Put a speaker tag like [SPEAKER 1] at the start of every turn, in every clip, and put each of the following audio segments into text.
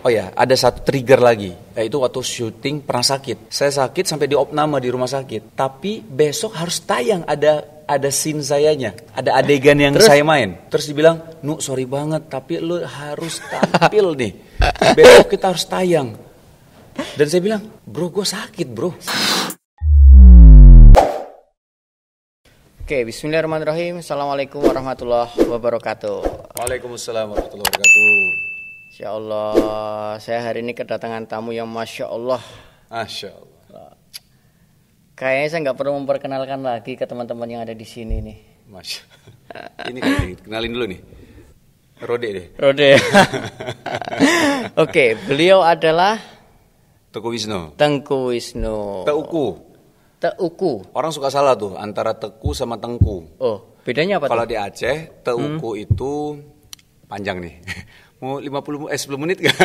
[SPEAKER 1] Oh ya, ada satu trigger lagi, yaitu waktu syuting pernah sakit. Saya sakit sampai di opname di rumah sakit, tapi besok harus tayang ada ada scene sayanya, ada adegan yang Terus? saya main. Terus dibilang, "Nu, sorry banget, tapi lu harus tampil nih. Besok kita harus tayang."
[SPEAKER 2] Dan saya bilang, "Bro, gue sakit, Bro." Oke, bismillahirrahmanirrahim. Assalamualaikum warahmatullahi wabarakatuh. Waalaikumsalam warahmatullahi
[SPEAKER 1] wabarakatuh.
[SPEAKER 2] Masya Allah, saya hari ini kedatangan tamu yang Masya Allah. Masya Allah. Kayaknya saya nggak perlu memperkenalkan lagi ke teman-teman yang ada di sini nih. Mas, Ini kan kenalin dulu nih. Rode deh. Rode. Oke, okay, beliau adalah
[SPEAKER 1] Tengku Wisnu.
[SPEAKER 2] Tengku Wisnu. Teuku.
[SPEAKER 1] Teuku. Orang suka salah tuh antara teku sama tengku. Oh, bedanya apa? Kalau di Aceh, teuku hmm. itu panjang nih. Mau 50 eh 10 menit gak?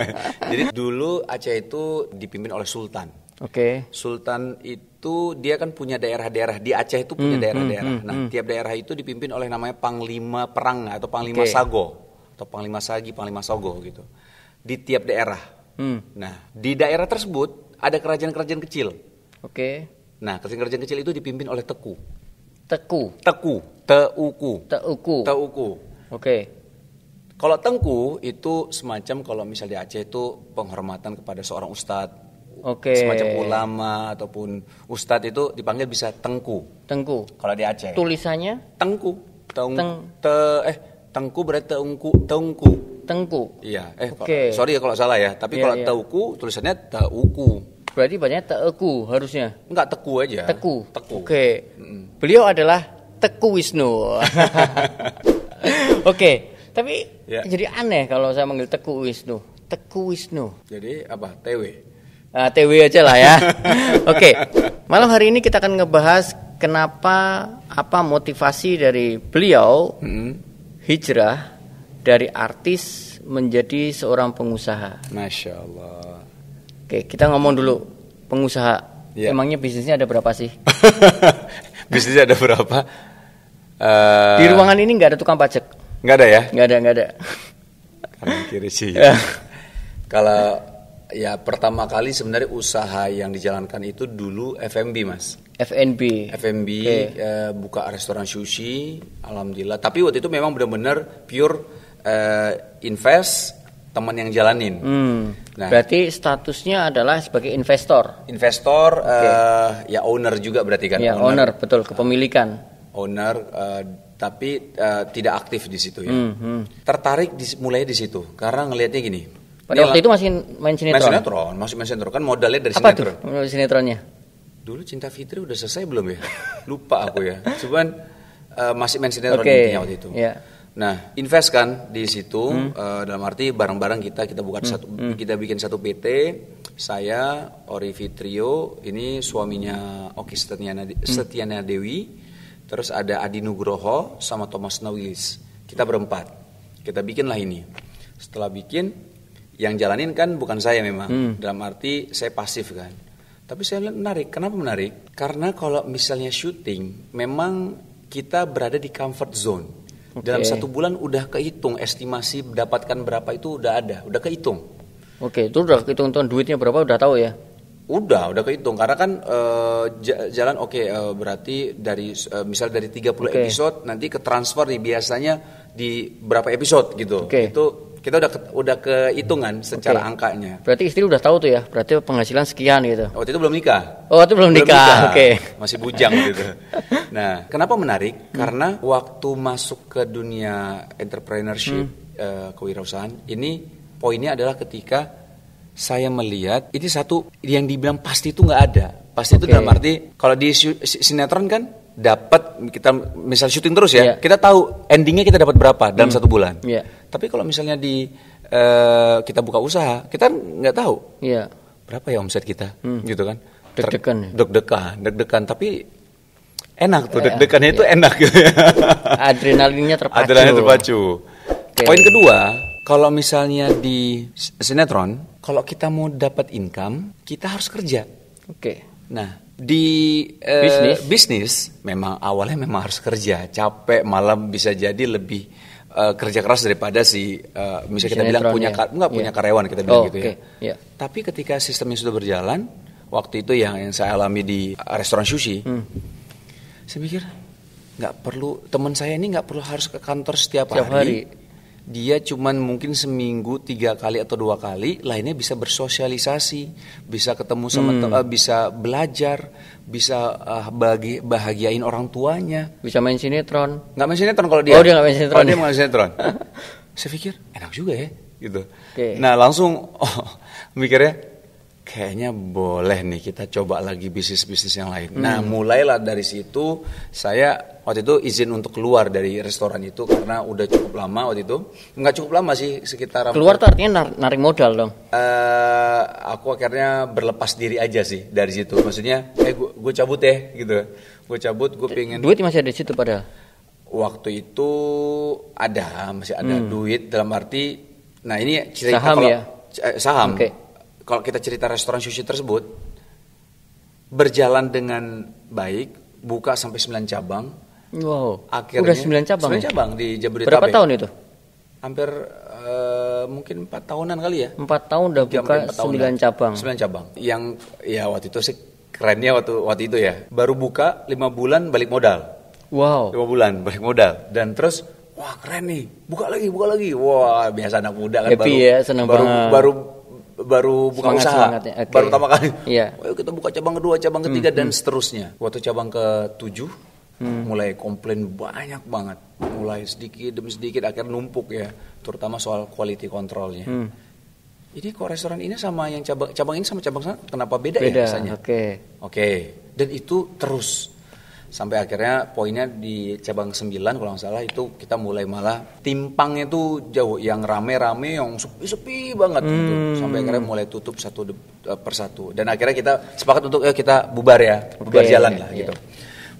[SPEAKER 1] Jadi dulu Aceh itu dipimpin oleh sultan. Oke. Okay. Sultan itu dia kan punya daerah-daerah di Aceh itu punya hmm, hmm, daerah-daerah. Hmm, hmm, nah, hmm. tiap daerah itu dipimpin oleh namanya panglima perang atau panglima okay. sago atau panglima sagi, panglima Sago gitu. Di tiap daerah. Hmm. Nah, di daerah tersebut ada kerajaan-kerajaan kecil. Oke. Okay. Nah, kerajaan-kerajaan kecil itu dipimpin oleh Teku. Teku. Teku, Teuku. Teuku. Teuku. Oke. Okay. Kalau tengku itu semacam kalau misal di Aceh itu penghormatan kepada seorang ustadz Oke. Semacam ulama ataupun ustadz itu dipanggil bisa tengku. Tengku. Kalau di Aceh.
[SPEAKER 2] Tulisannya? Tengku.
[SPEAKER 1] Teng, Teng. Te, eh tengku
[SPEAKER 2] berarti tengku tengku. Tengku.
[SPEAKER 1] Iya. Eh okay. sorry ya kalau salah ya. Tapi yeah, kalau yeah. tauku
[SPEAKER 2] tulisannya tauku. Berarti banyak teku harusnya. Enggak teku aja. Teku. Teku. Oke. Okay. Mm. Beliau adalah Teku Wisnu. Oke. okay. Tapi ya. jadi aneh kalau saya manggil Teku Wisnu. Teku Wisnu. Jadi apa? TW. Nah, TW aja lah ya. Oke. Okay. Malam hari ini kita akan ngebahas kenapa apa motivasi dari beliau hmm. hijrah dari artis menjadi seorang pengusaha. Masya Allah. Oke, okay, kita ngomong dulu pengusaha. Ya. Emangnya bisnisnya ada berapa sih?
[SPEAKER 1] bisnisnya ada berapa? Uh... Di eh, ruangan
[SPEAKER 2] ini nggak ada tukang pajak. Nggak ada ya? Nggak ada, nggak ada. Kanan kiri sih. Ya. Kalau ya
[SPEAKER 1] pertama kali sebenarnya usaha yang dijalankan itu dulu FMB mas. FNB. FMB okay. eh, buka restoran sushi, alhamdulillah. Tapi waktu itu memang benar-benar pure eh, invest teman yang jalanin. Hmm. Nah,
[SPEAKER 2] berarti statusnya adalah sebagai investor.
[SPEAKER 1] Investor, okay. uh, eh, ya owner juga berarti kan. Ya owner, owner betul kepemilikan. owner. Uh, tapi uh, tidak aktif di situ ya. Hmm, hmm. Tertarik di, mulai di situ karena ngelihatnya gini. Pada waktu itu
[SPEAKER 2] masih main sinetron. Main
[SPEAKER 1] sinetron, masih main sinetron kan modalnya dari Apa sinetron.
[SPEAKER 2] Apa tuh sinetronnya?
[SPEAKER 1] Dulu Cinta Fitri udah selesai belum ya? Lupa aku ya. Cuman uh, masih main sinetron okay. intinya waktu itu. Yeah. Nah, invest kan di situ hmm. uh, dalam arti barang-barang kita kita bukan hmm. satu hmm. kita bikin satu PT. Saya Ori Fitrio ini suaminya Oki Setiana, hmm. Setiana Dewi Terus ada Adi Nugroho sama Thomas Nawilis. Kita berempat. Kita bikinlah ini. Setelah bikin, yang jalanin kan bukan saya memang. Hmm. Dalam arti saya pasif kan. Tapi saya lihat menarik. Kenapa menarik? Karena kalau misalnya syuting, memang kita berada di comfort zone. Okay. Dalam satu bulan udah kehitung estimasi dapatkan berapa itu udah ada, udah kehitung.
[SPEAKER 2] Oke, okay, itu udah kehitung tahun duitnya berapa udah tahu ya?
[SPEAKER 1] Udah, udah kehitung karena kan uh, jalan oke okay, uh, eh, berarti dari uh, misal dari 30 okay. episode nanti ke transfer di biasanya di berapa episode gitu. Okay. Itu kita udah udah kehitungan secara okay. angkanya.
[SPEAKER 2] Berarti istri udah tahu tuh ya, berarti penghasilan sekian gitu. Waktu oh, itu belum nikah. Oh, waktu belum, belum nikah. nikah. Oke. Okay. Masih bujang gitu.
[SPEAKER 1] Nah, kenapa menarik? Hmm. Karena waktu masuk ke dunia entrepreneurship hmm. uh, kewirausahaan ini poinnya adalah ketika saya melihat ini satu yang dibilang pasti itu nggak ada. Pasti okay. itu dalam arti kalau di sinetron kan dapat kita misal syuting terus ya, yeah. kita tahu endingnya kita dapat berapa dalam hmm. satu bulan. Yeah. Tapi kalau misalnya di uh, kita buka usaha, kita nggak tahu yeah. berapa ya omset kita, hmm. gitu kan? Deg-degan, ya? deg-degan, deg-degan. Tapi enak tuh, iya. deg-degannya yeah. itu iya. enak. Gitu ya. Adrenalinnya terpacu. Adrenalinnya terpacu. Okay. Poin kedua, kalau misalnya di sinetron kalau kita mau dapat income, kita harus kerja. Oke. Okay. Nah, di uh, bisnis bisnis memang awalnya memang harus kerja, capek, malam bisa jadi lebih uh, kerja keras daripada si uh, misalnya kita bilang punya ya. enggak punya iya. karyawan kita bilang gitu ya. oh, gitu okay. ya. Yeah. Tapi ketika sistemnya sudah berjalan, waktu itu yang yang saya alami di restoran sushi. Hmm. Saya pikir nggak perlu teman saya ini nggak perlu harus ke kantor setiap, setiap hari. hari dia cuman mungkin seminggu tiga kali atau dua kali lainnya bisa bersosialisasi bisa ketemu sama hmm. uh, bisa belajar bisa uh, bagi bahagiain orang tuanya bisa main sinetron nggak main sinetron kalau dia oh dia nggak main sinetron oh, dia main sinetron saya pikir enak juga ya gitu okay. nah langsung oh, mikirnya kayaknya boleh nih kita coba lagi bisnis-bisnis yang lain. Nah, hmm. Nah, mulailah dari situ saya waktu itu izin untuk keluar dari restoran itu karena udah cukup lama waktu itu. Enggak cukup lama sih, sekitar Keluar
[SPEAKER 2] tuh artinya nar narik modal dong.
[SPEAKER 1] Uh, aku akhirnya berlepas diri aja sih dari situ. Maksudnya, eh gue cabut deh ya, gitu. Gue cabut, gue pengen Duit
[SPEAKER 2] masih ada di situ pada
[SPEAKER 1] Waktu itu ada, masih ada hmm. duit dalam arti nah ini cerita saham kalau, ya? Eh, saham. Okay kalau kita cerita restoran sushi tersebut berjalan dengan baik, buka sampai 9 cabang.
[SPEAKER 2] Wow. Akhirnya udah 9 cabang. 9 ya? di Jabodetabek. Berapa tahun itu?
[SPEAKER 1] Hampir uh, mungkin 4 tahunan kali ya. 4 tahun udah buka 4 9 cabang. 9 cabang. Yang ya waktu itu sih kerennya waktu waktu itu ya. Baru buka 5 bulan balik modal. Wow. 5 bulan balik modal dan terus wah keren nih. Buka lagi, buka lagi. Wah, biasa anak muda kan Happy baru ya, senang baru, banget. baru baru buka semangat, usaha semangat, ya. okay. baru pertama kali yeah. ayo kita buka cabang kedua cabang ketiga hmm, dan hmm. seterusnya waktu cabang ke tujuh hmm. mulai komplain banyak banget mulai sedikit demi sedikit akhir numpuk ya terutama soal quality controlnya hmm. ini kok restoran ini sama yang cabang cabang ini sama cabang sana kenapa beda, ya beda ya rasanya oke okay. oke okay. dan itu terus sampai akhirnya poinnya di cabang 9 kalau nggak salah itu kita mulai malah timpangnya tuh jauh yang rame-rame yang sepi-sepi banget gitu. hmm. gitu. sampai akhirnya mulai tutup satu eh, persatu dan akhirnya kita sepakat untuk ya kita bubar ya bubar jalan lah yeah. gitu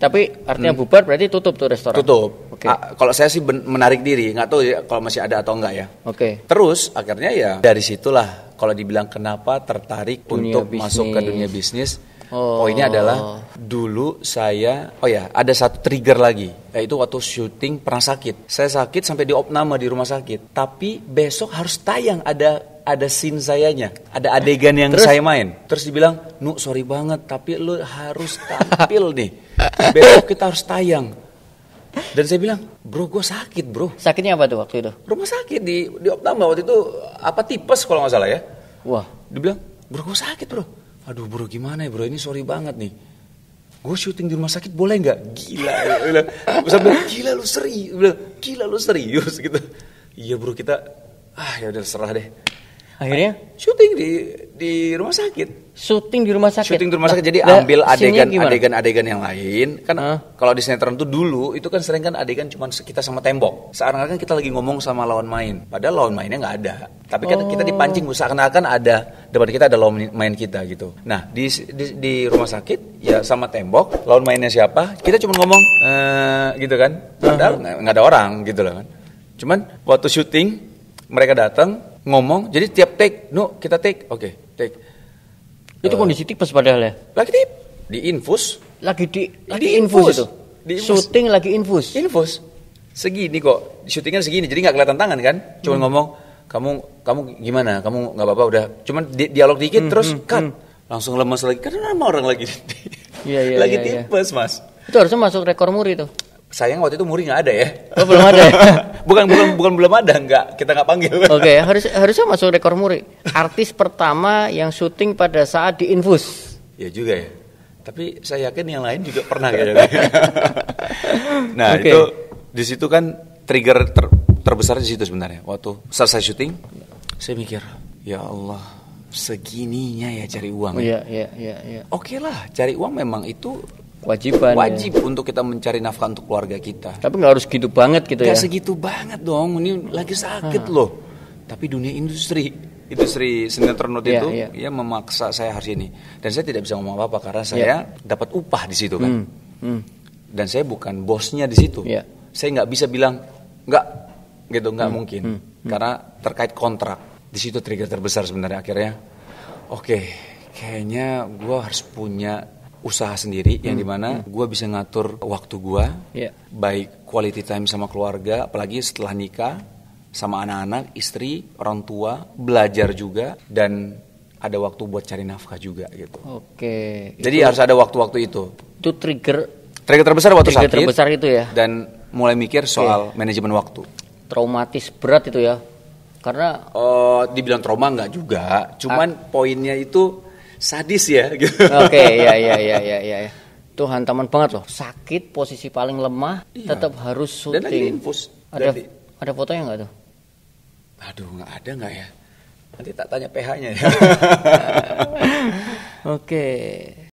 [SPEAKER 1] tapi artinya hmm. bubar berarti tutup tuh restoran. Tutup. Okay. A, ah, kalau saya sih menarik diri, nggak tahu ya kalau masih ada atau enggak ya. Oke. Okay. Terus akhirnya ya dari situlah kalau dibilang kenapa tertarik dunia untuk bisnis. masuk ke dunia bisnis Oh. Poinnya adalah oh. dulu saya oh ya ada satu trigger lagi yaitu waktu syuting pernah sakit. Saya sakit sampai di opname di rumah sakit. Tapi besok harus tayang ada ada scene sayanya, ada adegan yang Terus? saya main. Terus dibilang, "Nu, sorry banget, tapi lu harus tampil nih. Besok kita harus tayang." Dan saya bilang, bro gue sakit bro. Sakitnya apa tuh waktu itu? Rumah sakit di, di Optama waktu itu apa tipes kalau nggak salah ya. Wah. dibilang, bilang, bro gue sakit bro aduh bro gimana ya bro ini sorry banget nih gue syuting di rumah sakit boleh nggak gila ya. ya. sampai gila lu serius gila lu serius gitu iya bro kita ah ya udah serah deh
[SPEAKER 2] akhirnya syuting di
[SPEAKER 1] di rumah sakit
[SPEAKER 2] syuting di rumah sakit syuting di rumah sakit nah, jadi ambil adegan adegan
[SPEAKER 1] adegan yang lain kan uh. kalau di sinetron tuh dulu itu kan sering kan adegan cuma kita sama tembok seakan kan kita lagi ngomong sama lawan main padahal lawan mainnya nggak ada tapi kan oh. kita dipancing seakan-akan ada depan kita ada lawan main kita gitu nah di, di di rumah sakit ya sama tembok lawan mainnya siapa kita cuma ngomong eh, gitu kan padahal nggak uh -huh. ada orang gitu loh kan cuman waktu syuting mereka datang ngomong jadi tiap take no kita take oke okay, take
[SPEAKER 2] itu uh, kondisi tipes padahal ya lagi di di
[SPEAKER 1] infus lagi di lagi di infus, infus di infus. syuting lagi infus infus segini kok syutingnya segini jadi nggak kelihatan tangan kan cuma hmm. ngomong kamu kamu gimana kamu nggak apa-apa udah cuman di, dialog dikit hmm, terus hmm, kan hmm. langsung lemas lagi karena nama orang lagi yeah, iya, yeah, lagi yeah, iya.
[SPEAKER 2] tipes yeah. mas itu harusnya masuk rekor muri tuh sayang waktu itu Muri nggak ada ya. Oh, belum ada. Ya?
[SPEAKER 1] bukan bukan bukan belum ada nggak kita nggak panggil. Oke okay,
[SPEAKER 2] harus harusnya masuk rekor Muri. Artis pertama yang syuting pada saat di infus. Ya juga ya. Tapi saya yakin yang lain juga pernah ya nah okay. itu
[SPEAKER 1] di situ kan trigger ter, terbesar di situ sebenarnya. Waktu selesai syuting, saya mikir, ya Allah segininya ya cari uang. Iya, iya, iya. iya. Oke lah, cari uang memang itu kewajiban wajib ya. untuk kita mencari nafkah untuk keluarga kita
[SPEAKER 2] tapi nggak harus gitu banget gitu gak ya segitu
[SPEAKER 1] banget dong ini lagi sakit Hah. loh tapi dunia industri industri sinetron yeah, itu yeah. ya iya. memaksa saya harus ini dan saya tidak bisa ngomong apa apa karena saya yeah. dapat upah di situ kan mm. Mm. dan saya bukan bosnya di situ yeah. saya nggak bisa bilang nggak gitu nggak mm. mungkin mm. karena terkait kontrak di situ trigger terbesar sebenarnya akhirnya oke okay, kayaknya gue harus punya usaha sendiri hmm. yang dimana hmm. gue bisa ngatur waktu gue yeah. baik quality time sama keluarga apalagi setelah nikah sama anak-anak istri orang tua belajar juga dan ada waktu buat cari nafkah juga gitu oke okay. jadi itu, harus ada waktu-waktu itu
[SPEAKER 2] itu trigger trigger terbesar waktu trigger sakit terbesar itu ya
[SPEAKER 1] dan mulai mikir soal okay. manajemen waktu
[SPEAKER 2] traumatis berat itu ya karena
[SPEAKER 1] uh, dibilang trauma nggak juga cuman ah. poinnya itu
[SPEAKER 2] sadis ya gitu. Oke, okay, ya ya ya ya ya. Itu hantaman banget loh. Sakit, posisi paling lemah, iya. tetap harus syuting. Dan lagi infus. Ada di... ada fotonya nggak tuh? Aduh, nggak ada nggak ya? Nanti tak tanya PH-nya ya. Oke. Okay.